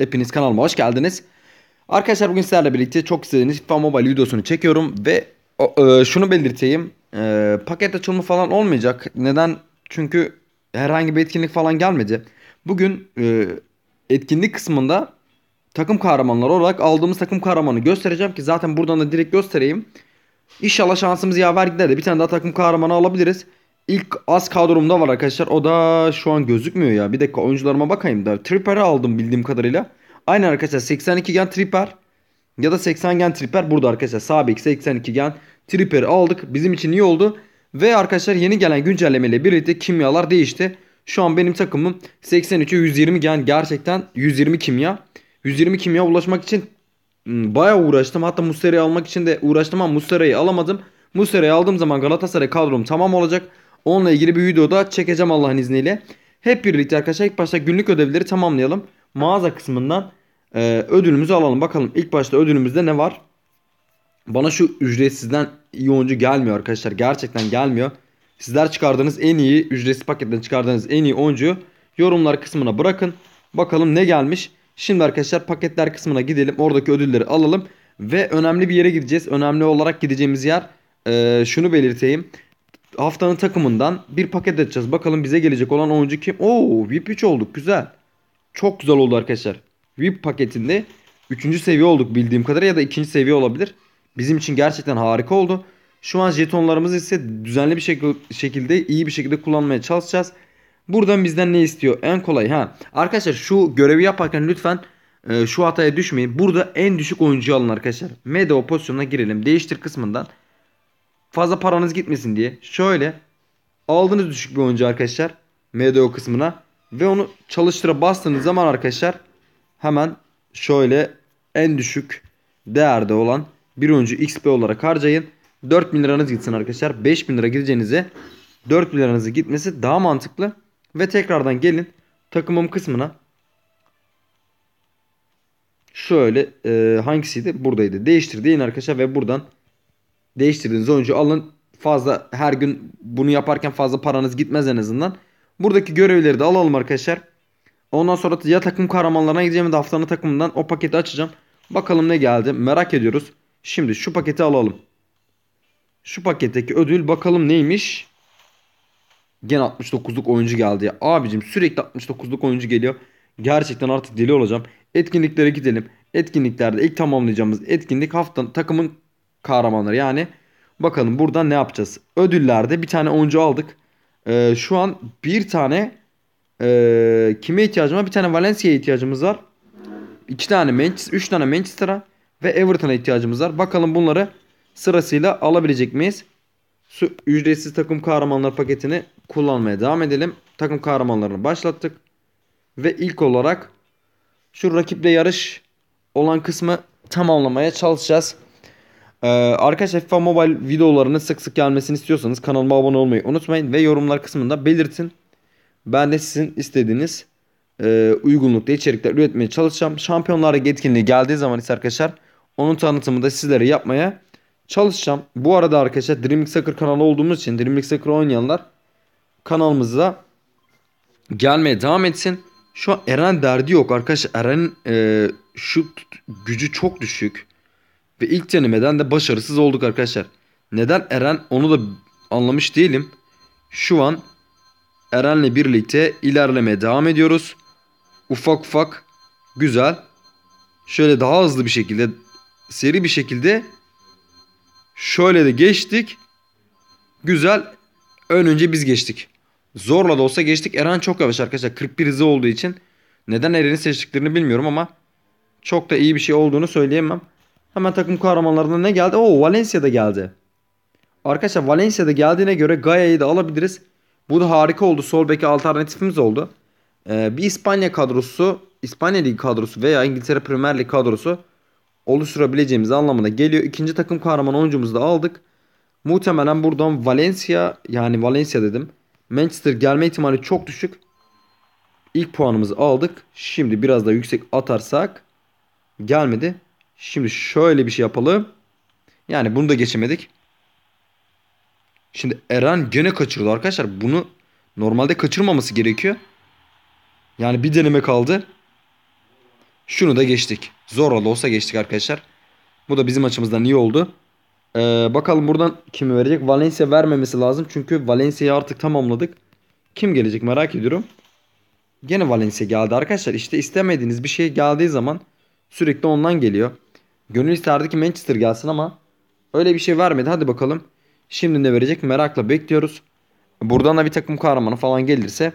Hepiniz kanalıma hoş geldiniz. Arkadaşlar bugün sizlerle birlikte çok istediğiniz FIFA Mobile videosunu çekiyorum ve e, şunu belirteyim. E, paket açılımı falan olmayacak. Neden? Çünkü herhangi bir etkinlik falan gelmedi. Bugün e, etkinlik kısmında takım kahramanları olarak aldığımız takım kahramanı göstereceğim ki zaten buradan da direkt göstereyim. İnşallah şansımız yaver gider de bir tane daha takım kahramanı alabiliriz. İlk az kadromda var arkadaşlar. O da şu an gözükmüyor ya. Bir dakika oyuncularıma bakayım da. Tripper'ı aldım bildiğim kadarıyla. Aynen arkadaşlar 82 gen Tripper ya da 80 gen Tripper burada arkadaşlar. Sağ 82 gen Tripper'ı aldık. Bizim için iyi oldu. Ve arkadaşlar yeni gelen güncellemeyle birlikte kimyalar değişti. Şu an benim takımım 83'e 120 gen gerçekten 120 kimya. 120 kimya ulaşmak için hmm, baya uğraştım. Hatta Muslera'yı almak için de uğraştım ama Muslera'yı alamadım. Muslera'yı aldığım zaman Galatasaray kadrom tamam olacak. Onunla ilgili bir video da çekeceğim Allah'ın izniyle. Hep birlikte arkadaşlar ilk başta günlük ödevleri tamamlayalım. Mağaza kısmından e, ödülümüzü alalım. Bakalım ilk başta ödülümüzde ne var? Bana şu ücretsizden iyi oyuncu gelmiyor arkadaşlar. Gerçekten gelmiyor. Sizler çıkardığınız en iyi ücretsiz paketten çıkardığınız en iyi oyuncuyu yorumlar kısmına bırakın. Bakalım ne gelmiş. Şimdi arkadaşlar paketler kısmına gidelim. Oradaki ödülleri alalım. Ve önemli bir yere gideceğiz. Önemli olarak gideceğimiz yer e, şunu belirteyim haftanın takımından bir paket edeceğiz. Bakalım bize gelecek olan oyuncu kim? Oo VIP 3 olduk güzel. Çok güzel oldu arkadaşlar. VIP paketinde 3. seviye olduk bildiğim kadarıyla ya da 2. seviye olabilir. Bizim için gerçekten harika oldu. Şu an jetonlarımız ise düzenli bir şekilde iyi bir şekilde kullanmaya çalışacağız. Buradan bizden ne istiyor? En kolay ha. Arkadaşlar şu görevi yaparken lütfen e, şu hataya düşmeyin. Burada en düşük oyuncuyu alın arkadaşlar. Medeo pozisyonuna girelim. Değiştir kısmından fazla paranız gitmesin diye şöyle aldığınız düşük bir oyuncu arkadaşlar MDO kısmına ve onu çalıştıra bastığınız zaman arkadaşlar hemen şöyle en düşük değerde olan bir oyuncu XP olarak harcayın. 4000 liranız gitsin arkadaşlar. 5000 lira gideceğinize 4000 liranızı gitmesi daha mantıklı. Ve tekrardan gelin takımım kısmına şöyle e, hangisiydi? Buradaydı. Değiştir deyin arkadaşlar ve buradan değiştirdiğiniz oyuncu alın. Fazla her gün bunu yaparken fazla paranız gitmez en azından. Buradaki görevleri de alalım arkadaşlar. Ondan sonra ya takım kahramanlarına gideceğim ya da haftanın takımından o paketi açacağım. Bakalım ne geldi merak ediyoruz. Şimdi şu paketi alalım. Şu paketteki ödül bakalım neymiş. Gen 69'luk oyuncu geldi ya. Abicim sürekli 69'luk oyuncu geliyor. Gerçekten artık deli olacağım. Etkinliklere gidelim. Etkinliklerde ilk tamamlayacağımız etkinlik haftanın takımın kahramanları. Yani bakalım burada ne yapacağız. Ödüllerde bir tane oyuncu aldık. Ee, şu an bir tane e, kime ihtiyacım var? Bir tane Valencia'ya ihtiyacımız var. İki tane Manchester, üç tane Manchester'a ve Everton'a ihtiyacımız var. Bakalım bunları sırasıyla alabilecek miyiz? Su, ücretsiz takım kahramanları paketini kullanmaya devam edelim. Takım kahramanlarını başlattık. Ve ilk olarak şu rakiple yarış olan kısmı tamamlamaya çalışacağız. Ee, arkadaşlar FIFA Mobile videolarının sık sık gelmesini istiyorsanız kanalıma abone olmayı unutmayın ve yorumlar kısmında belirtin. Ben de sizin istediğiniz e, uygunlukta içerikler üretmeye çalışacağım. Şampiyonlar Ligi etkinliği geldiği zaman ise arkadaşlar onun tanıtımı da sizlere yapmaya çalışacağım. Bu arada arkadaşlar Dream Soccer kanalı olduğumuz için Dream Soccer oynayanlar kanalımıza gelmeye devam etsin. Şu an Eren derdi yok arkadaşlar. Eren e, şut gücü çok düşük. Ve ilk denemeden de başarısız olduk arkadaşlar. Neden Eren onu da anlamış değilim. Şu an Eren'le birlikte ilerlemeye devam ediyoruz. Ufak ufak güzel. Şöyle daha hızlı bir şekilde seri bir şekilde şöyle de geçtik. Güzel. Ön önce biz geçtik. Zorla da olsa geçtik. Eren çok yavaş arkadaşlar. 41 hızı olduğu için. Neden Eren'i seçtiklerini bilmiyorum ama çok da iyi bir şey olduğunu söyleyemem. Hemen takım kahramanlarına ne geldi? Oo Valencia'da geldi. Arkadaşlar Valencia'da geldiğine göre Gaya'yı da alabiliriz. Bu da harika oldu. Sol beki alternatifimiz oldu. Ee, bir İspanya kadrosu, İspanya Ligi kadrosu veya İngiltere Premier Lig kadrosu oluşturabileceğimiz anlamına geliyor. İkinci takım kahraman oyuncumuzu da aldık. Muhtemelen buradan Valencia yani Valencia dedim. Manchester gelme ihtimali çok düşük. İlk puanımızı aldık. Şimdi biraz da yüksek atarsak gelmedi. Şimdi şöyle bir şey yapalım. Yani bunu da geçemedik. Şimdi Eren gene kaçırdı arkadaşlar. Bunu normalde kaçırmaması gerekiyor. Yani bir deneme kaldı. Şunu da geçtik. Zor da olsa geçtik arkadaşlar. Bu da bizim açımızdan iyi oldu. Ee, bakalım buradan kimi verecek? Valencia vermemesi lazım. Çünkü Valencia'yı artık tamamladık. Kim gelecek merak ediyorum. Gene Valencia geldi arkadaşlar. İşte istemediğiniz bir şey geldiği zaman sürekli ondan geliyor. Gönül isterdi ki Manchester gelsin ama öyle bir şey vermedi. Hadi bakalım. Şimdi ne verecek merakla bekliyoruz. Buradan da bir takım kahramanı falan gelirse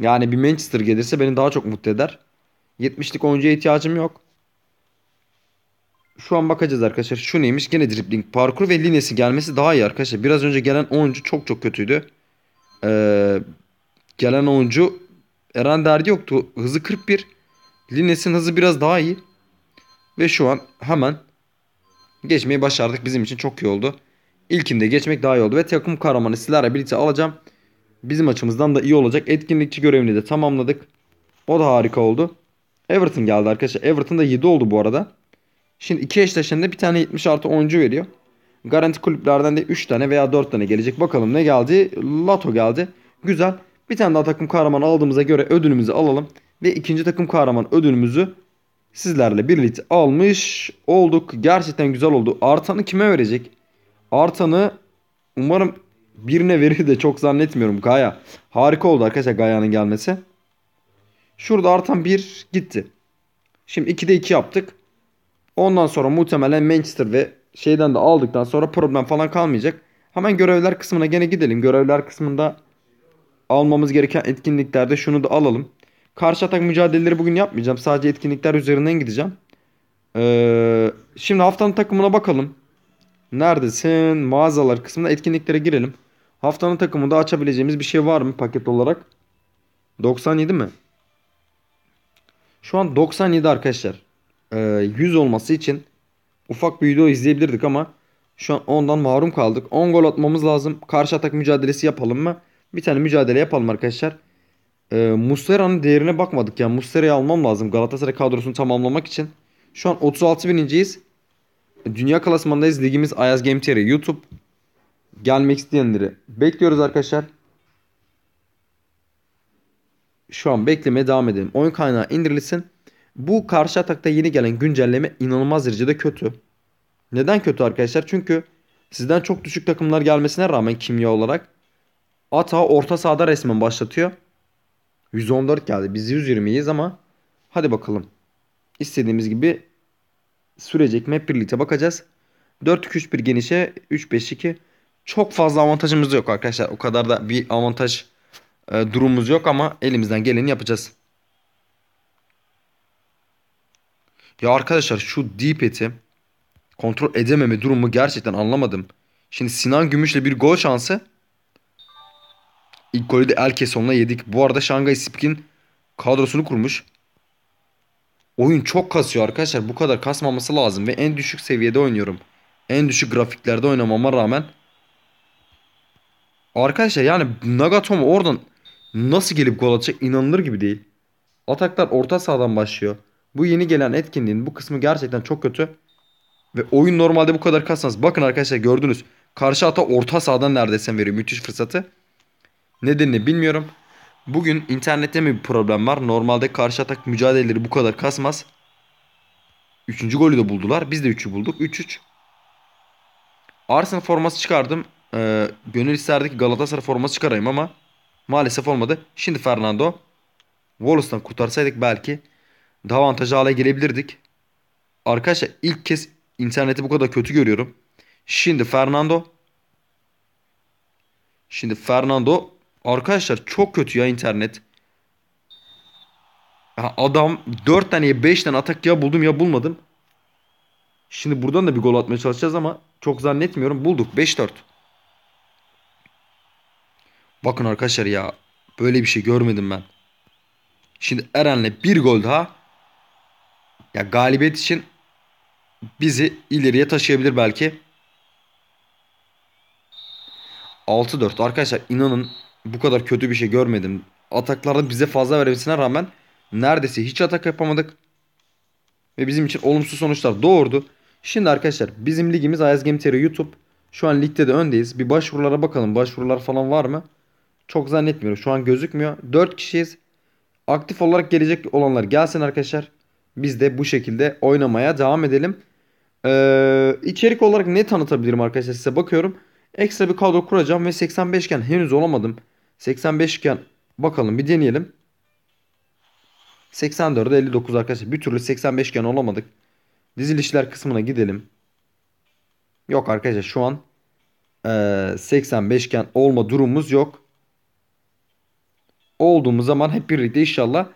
yani bir Manchester gelirse beni daha çok mutlu eder. 70'lik oyuncuya ihtiyacım yok. Şu an bakacağız arkadaşlar. Şu neymiş? Gene dribbling, parkur ve linesi gelmesi daha iyi arkadaşlar. Biraz önce gelen oyuncu çok çok kötüydü. Ee, gelen oyuncu Eren Derdi yoktu. Hızı 41. Lines'in hızı biraz daha iyi. Ve şu an hemen geçmeyi başardık. Bizim için çok iyi oldu. İlkinde geçmek daha iyi oldu. Ve takım kahramanı Silara birlikte alacağım. Bizim açımızdan da iyi olacak. Etkinlikçi görevini de tamamladık. O da harika oldu. Everton geldi arkadaşlar. Everton da 7 oldu bu arada. Şimdi iki eşleşende bir tane 70 artı oyuncu veriyor. Garanti kulüplerden de 3 tane veya 4 tane gelecek. Bakalım ne geldi? Lato geldi. Güzel. Bir tane daha takım kahraman aldığımıza göre ödülümüzü alalım. Ve ikinci takım kahraman ödülümüzü sizlerle birlikte almış olduk. Gerçekten güzel oldu. Artanı kime verecek? Artanı umarım birine verir de çok zannetmiyorum Gaya. Harika oldu arkadaşlar Gaya'nın gelmesi. Şurada artan bir gitti. Şimdi 2'de 2 yaptık. Ondan sonra muhtemelen Manchester ve şeyden de aldıktan sonra problem falan kalmayacak. Hemen görevler kısmına gene gidelim. Görevler kısmında almamız gereken etkinliklerde şunu da alalım. Karşı atak mücadeleleri bugün yapmayacağım. Sadece etkinlikler üzerinden gideceğim. Ee, şimdi haftanın takımına bakalım. Neredesin? Mağazalar kısmında etkinliklere girelim. Haftanın takımında açabileceğimiz bir şey var mı paket olarak? 97 mi? Şu an 97 arkadaşlar. Ee, 100 olması için ufak bir video izleyebilirdik ama şu an ondan mahrum kaldık. 10 gol atmamız lazım. Karşı atak mücadelesi yapalım mı? Bir tane mücadele yapalım arkadaşlar. E, Muslera'nın değerine bakmadık. Yani Muslera'yı almam lazım Galatasaray kadrosunu tamamlamak için. Şu an 36 bininciyiz. Dünya klasmanındayız. Ligimiz Ayaz Game TR. YouTube gelmek isteyenleri bekliyoruz arkadaşlar. Şu an beklemeye devam edelim. Oyun kaynağı indirilsin. Bu karşı atakta yeni gelen güncelleme inanılmaz derecede kötü. Neden kötü arkadaşlar? Çünkü sizden çok düşük takımlar gelmesine rağmen kimya olarak Ata orta sahada resmen başlatıyor. 114 geldi. Biz 120'yiz ama hadi bakalım. İstediğimiz gibi sürecek mi hep birlikte bakacağız. 4-2-3-1 genişe 3-5-2 çok fazla avantajımız yok arkadaşlar. O kadar da bir avantaj e, durumumuz yok ama elimizden geleni yapacağız. Ya arkadaşlar şu deep eti kontrol edememe durumu gerçekten anlamadım. Şimdi Sinan Gümüş'le bir gol şansı İlk golü de Elkeson'la yedik. Bu arada Şangay Sipkin kadrosunu kurmuş. Oyun çok kasıyor arkadaşlar. Bu kadar kasmaması lazım ve en düşük seviyede oynuyorum. En düşük grafiklerde oynamama rağmen Arkadaşlar yani Nagatomo oradan nasıl gelip gol atacak inanılır gibi değil. Ataklar orta sahadan başlıyor. Bu yeni gelen etkinliğin bu kısmı gerçekten çok kötü. Ve oyun normalde bu kadar kasmaz. Bakın arkadaşlar gördünüz. Karşı ata orta sahadan neredeyse veriyor müthiş fırsatı. Nedenini bilmiyorum. Bugün internette mi bir problem var? Normalde karşı atak mücadeleleri bu kadar kasmaz. Üçüncü golü de buldular. Biz de üçü bulduk. 3-3. Arsenal forması çıkardım. Ee, gönül isterdeki Galatasaray forması çıkarayım ama maalesef olmadı. Şimdi Fernando. Wallace'dan kurtarsaydık belki daha avantajlı hale gelebilirdik. Arkadaşlar ilk kez interneti bu kadar kötü görüyorum. Şimdi Fernando. Şimdi Fernando Arkadaşlar çok kötü ya internet. Ya adam 4 tane 5 tane atak ya buldum ya bulmadım. Şimdi buradan da bir gol atmaya çalışacağız ama çok zannetmiyorum. Bulduk 5-4. Bakın arkadaşlar ya böyle bir şey görmedim ben. Şimdi Eren'le bir gol daha. Ya galibiyet için bizi ileriye taşıyabilir belki. 6-4 arkadaşlar inanın bu kadar kötü bir şey görmedim. Ataklarda bize fazla vermesine rağmen neredeyse hiç atak yapamadık. Ve bizim için olumsuz sonuçlar doğurdu. Şimdi arkadaşlar bizim ligimiz Ayaz YouTube. Şu an ligde de öndeyiz. Bir başvurulara bakalım. Başvurular falan var mı? Çok zannetmiyorum. Şu an gözükmüyor. 4 kişiyiz. Aktif olarak gelecek olanlar gelsin arkadaşlar. Biz de bu şekilde oynamaya devam edelim. Ee, içerik olarak ne tanıtabilirim arkadaşlar size bakıyorum. Ekstra bir kadro kuracağım ve 85 iken henüz olamadım. 85 iken bakalım bir deneyelim. 84'e 59 arkadaşlar. Bir türlü 85 iken olamadık. Dizilişler kısmına gidelim. Yok arkadaşlar şu an 85 e, iken olma durumumuz yok. Olduğumuz zaman hep birlikte inşallah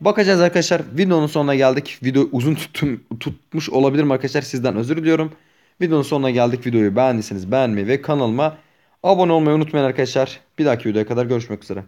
bakacağız arkadaşlar. Videonun sonuna geldik. Video uzun tuttum, tutmuş olabilirim arkadaşlar. Sizden özür diliyorum. Videonun sonuna geldik. Videoyu beğendiyseniz beğenmeyi ve kanalıma Abone olmayı unutmayın arkadaşlar. Bir dahaki videoya kadar görüşmek üzere.